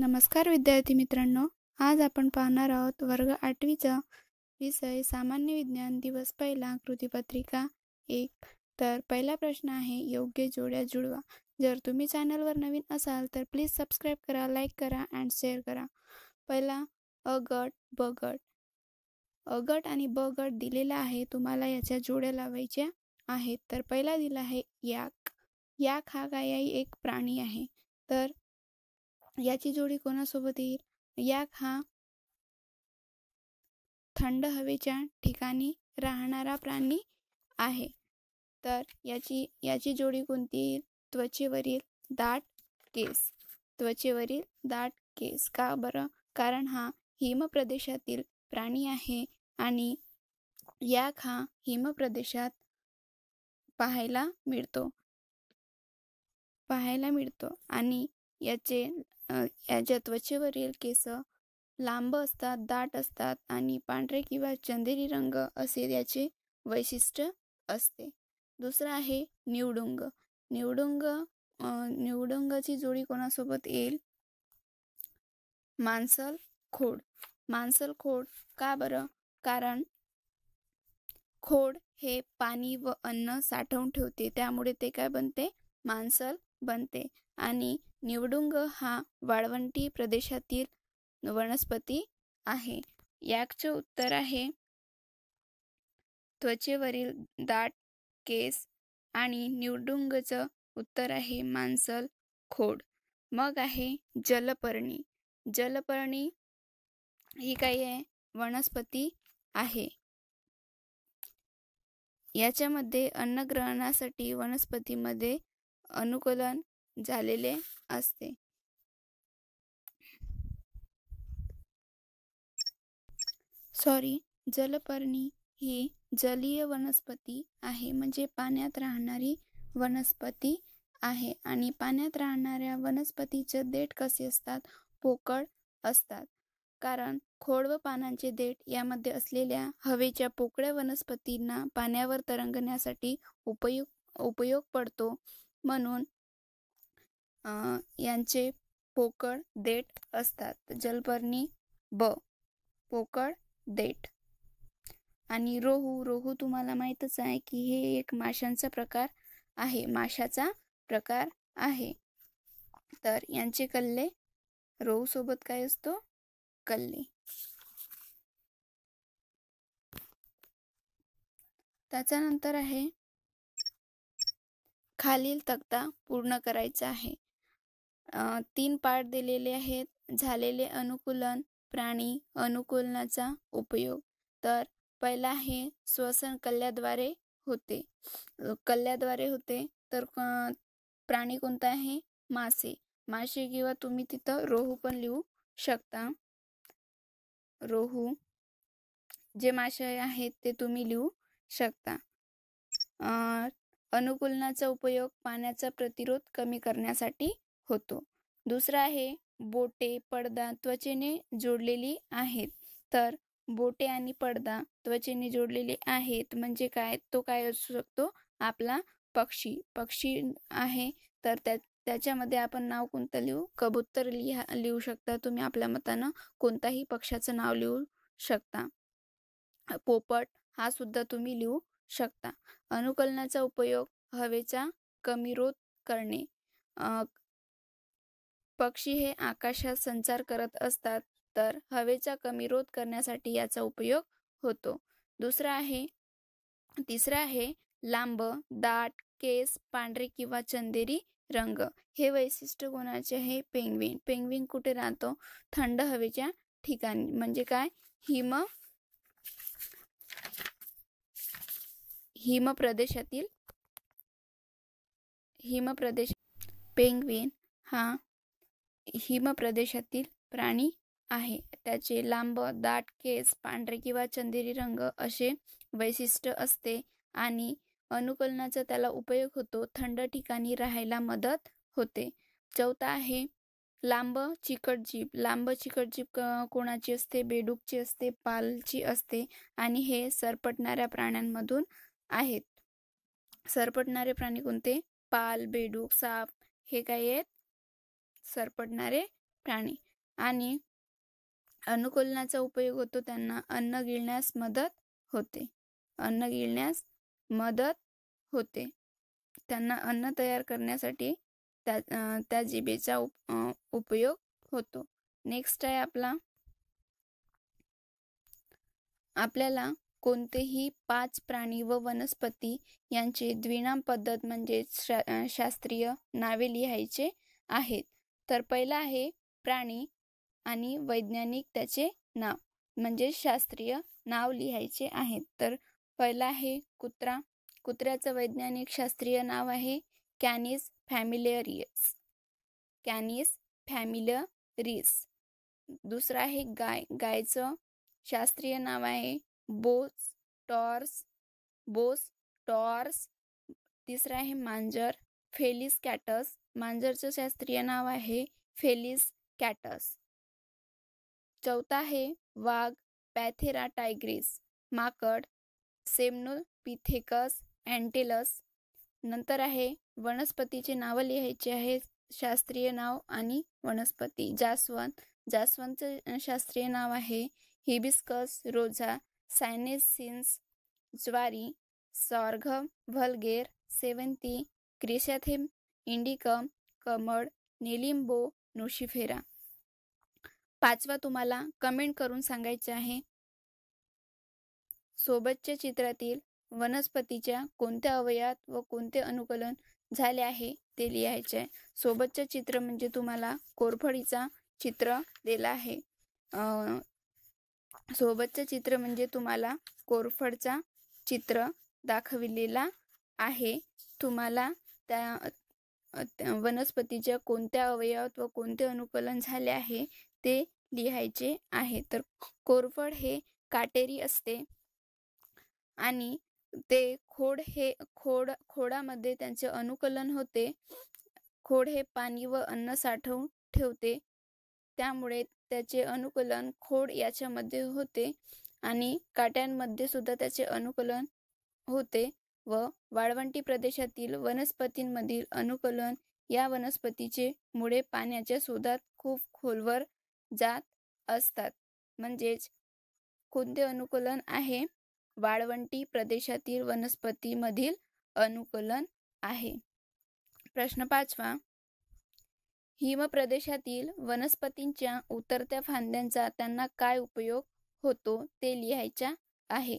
नमस्कार विद्यार्थी मित्रांनो आज आपण पाहणार आहोत वर्ग आठवीचा विषय सामान्य विज्ञान दिवस पहिला कृतीपत्रिका एक तर पहिला प्रश्न आहे योग्य जोड्या जुळवा जर तुम्ही चॅनलवर नवीन असाल तर प्लीज सबस्क्राईब करा लाईक करा अँड शेअर करा पहिला अ गट ब गट अ गट आणि ब गट दिलेला आहे तुम्हाला याच्या जोड्या लावायच्या आहेत तर पहिला दिला आहे याक याक हा गायी एक प्राणी आहे तर याची जोडी कोणासोबत येईल याक हा थंड हवेच्या ठिकाणी राहणारा प्राणी आहे तर याची याची जोडी कोणती येईल त्वचेवरील दाट केस त्वचेवरील दाट केस का बर कारण हा हिम प्रदेशातील प्राणी आहे आणि याक हा हिमप्रदेशात पाहायला मिळतो पाहायला मिळतो आणि याचे याच्या त्वचेवरील केस लांब असतात दाट असतात आणि पांढरे किंवा चंदेरी रंग असे याचे वैशिष्ट्य असते दुसरा आहे निवडुंग निवडुंग निवडुंगाची जोडी कोणासोबत येईल मांसल खोड मांसल खोड का बर कारण खोड हे पाणी व अन्न साठवून ठेवते त्यामुळे ते काय बनते मांसल बनते आणि निवडुंग हा वाळवंटी प्रदेशातील वनस्पती आहे याचे उत्तर आहे त्वचेवरील दाट केस आणि निवडुंगचं उत्तर आहे मांसल खोड मग आहे जलपर्णी जलपर्णी ही काही आहे वनस्पती आहे याच्यामध्ये अन्नग्रहणासाठी वनस्पतीमध्ये अनुकूलन झालेले असते सॉरी जलपर्णी ही जलीय वनस्पती आहे म्हणजे पाण्यात राहणारी वनस्पती आहे आणि पाण्यात राहणाऱ्या वनस्पतीचे देठ कसे असतात पोकळ असतात कारण खोड व पानांचे देठ यामध्ये असलेल्या हवेच्या पोकळ्या वनस्पतींना पाण्यावर तरंगण्यासाठी उपयोग उपयोग पडतो म्हणून यांचे पोकळ देठ असतात जलपर्णी ब पोकळ देठ आणि रोहू रोहू तुम्हाला माहीतच आहे की हे एक माशांचा प्रकार आहे माशाचा प्रकार आहे तर यांचे कल्ले रोहू सोबत काय असतो कल्ले त्याच्यानंतर आहे खालील तक्ता पूर्ण करायचा आहे तीन पार्ट दिलेले आहेत झालेले अनुकूलन प्राणी अनुकूलनाचा उपयोग तर पहिला हे श्वसन कल्ल्याद्वारे होते कल्ल्याद्वारे होते तर प्राणी कोणता आहे मासे मासे किंवा तुम्ही तिथं रोहू पण लिहू शकता रोहू जे मासे आहेत ते तुम्ही लिहू शकता अनुकूलनाचा उपयोग पाण्याचा प्रतिरोध कमी करण्यासाठी होतो दुसरा आहे बोटे पडदा त्वचेने जोडलेली आहेत तर बोटे आणि पडदा त्वचेने जोडलेले आहेत म्हणजे काय तो काय असू शकतो आपला पक्षी पक्षी आहे तर त्या त्याच्यामध्ये आपण नाव कोणतं लिहू कबूतर लिहा लिहू शकता तुम्ही आपल्या मतानं कोणताही पक्षाचं नाव लिहू शकता पोपट हा सुद्धा तुम्ही लिहू शकता अनुकलनाचा उपयोग हवेचा कमी रोध करणे पक्षी हे आकाशात संचार करत असतात तर हवेचा कमी रोध करण्यासाठी याचा उपयोग होतो दुसरा आहे तिसरा आहे लांब दाट केस पांढरे किंवा चंदेरी रंग हे वैशिष्ट्य कोणाचे आहे पेंगविन पेंगविन कुठे राहतो थंड हवेच्या ठिकाणी म्हणजे काय हिम हिम प्रदेशातील हिम हा हिम प्रदेशातील प्राणी आहे त्याचे लांब दाट केस पांढरे किंवा चंदेरी रंग असे वैशिष्ट्य असते आणि अनुकलनाचा त्याला उपयोग होतो थंड ठिकाणी राहायला मदत होते चौथा आहे लांब चिकट जीप लांब चिकट जीप कोणाची असते बेडूकची असते पालची असते आणि हे सरपटणाऱ्या प्राण्यांमधून आहेत सरपटणारे प्राणी कोणते पाल बेडूक साप हे काय आहेत सरपटणारे प्राणी आणि अनुकूलनाचा उपयोग होतो त्यांना अन्न गिळण्यास मदत होते अन्न गिळण्यास मदत होते त्यांना अन्न तयार करण्यासाठी त्या त्या उपयोग होतो नेक्स्ट आहे आपला आपल्याला कोणतेही पाच प्राणी व वनस्पती यांचे द्विनाम पद्धत म्हणजे शास्त्रीय नावे लिहायचे आहेत तर पहिला आहे प्राणी आणि वैज्ञानिक त्याचे नाव म्हणजे शास्त्रीय नाव लिहायचे आहे तर पहिला आहे कुत्रा कुत्र्याचं वैज्ञानिक शास्त्रीय नाव आहे कॅनिस फॅमिलियरियस कॅनिस फॅमिलरीस दुसरं आहे गाय गायचं शास्त्रीय नाव आहे बोस टॉर्स बोस टॉर्स तिसरं आहे मांजर फेलिस कॅटस मांजरचं शास्त्रीय नाव आहे फेलिस कॅटस चौथा आहे वाघ पॅथेरा टायग्रीस माकड सेमनोल पिथेकस अँटेलस नंतर आहे वनस्पतीचे नावं लिहायचे आहे शास्त्रीय नाव आणि वनस्पती जास्वंद जास्वंदचं शास्त्रीय नाव आहे हिबिस्कस रोझा सायनेसिन्स ज्वारी सॉर्घ व्हलगेर सेवंती क्रिशॅथेम इंडिकम कमळ निलिंबो नोशिफेरा पाचवा तुम्हाला कमेंट करून सांगायचे आहे सोबतच्या चित्रातील वनस्पतीच्या कोणत्या अवयात व कोणते अनुकलन झाले आहे ते लिहायचे आहे सोबतचे चित्र म्हणजे तुम्हाला कोरफडीचा चित्र दिला आहे सोबतचे चित्र म्हणजे तुम्हाला कोरफडचा चित्र दाखविलेला आहे तुम्हाला त्या वनस्पतीच्या कोणत्या अवयवात व कोणते अनुकूलन झाले आहे ते लिहायचे आहे तर कोरफड हे काटेरी असते आणि ते खोड हे खोड खोडामध्ये त्यांचे अनुकलन होते खोड हे पाणी व अन्न साठवून ठेवते त्यामुळे त्याचे अनुकलन खोड याच्यामध्ये होते आणि काट्यांमध्ये सुद्धा त्याचे अनुकलन होते व वाळवंटी प्रदेशातील वनस्पतींमधील अनुकलन या वनस्पतीचे मुळे पाण्याच्या शोधात खूप खोलवर जात असतात म्हणजेच कोणते अनुकूलन आहे वाळवंटी प्रदेशातील वनस्पतीमधील अनुकूलन आहे प्रश्न पाचवा हिम प्रदेशातील वनस्पतींच्या उतरत्या फांद्यांचा त्यांना काय उपयोग होतो ते लिहायचा आहे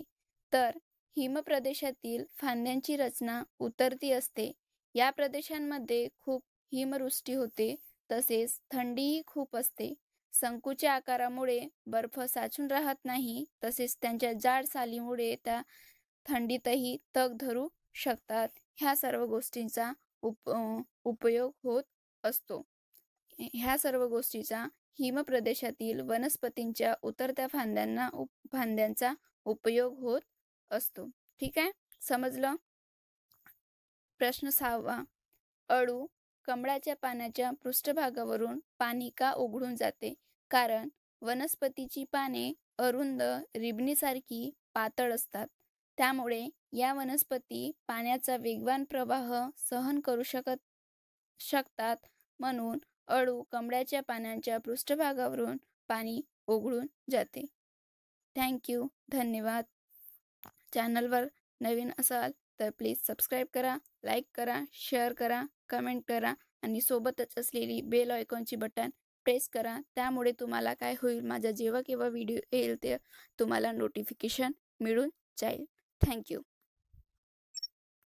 तर हिमप्रदेशातील फांद्यांची रचना उतरती असते या प्रदेशांमध्ये खूप हिमवृष्टी होते तसेच थंडीही खूप असते संकुच्या आकारामुळे बर्फ साचून राहत नाही तसेच त्यांच्या जाड सालीमुळे त्या थंडीतही तग धरू शकतात ह्या सर्व गोष्टींचा उप उपयोग होत असतो ह्या सर्व गोष्टीचा हिमप्रदेशातील वनस्पतींच्या उतरत्या फांद्यांना उप फांद्यांचा उपयोग होत असतो ठीक आहे समजलं प्रश्न सहावा अळू कमळाच्या पाण्याच्या पृष्ठभागावरून पाणी का उघडून जाते कारण वनस्पतीची पाने अरुंद रिबणीसारखी पातळ असतात त्यामुळे या वनस्पती पाण्याचा वेगवान प्रवाह सहन करू शकत शकतात म्हणून अळू कमळ्याच्या पानांच्या पृष्ठभागावरून पाणी ओघळून जाते थँक्यू धन्यवाद चॅनलवर नवीन असाल तर प्लीज सबस्क्राईब करा लाईक करा शेअर करा कमेंट करा आणि सोबतच असलेली बेल ऑयकॉनची बटन प्रेस करा त्यामुळे तुम्हाला काय होईल माझा जेव्हा केव्हा व्हिडिओ येईल ते तुम्हाला नोटिफिकेशन मिळून जाईल थँक्यू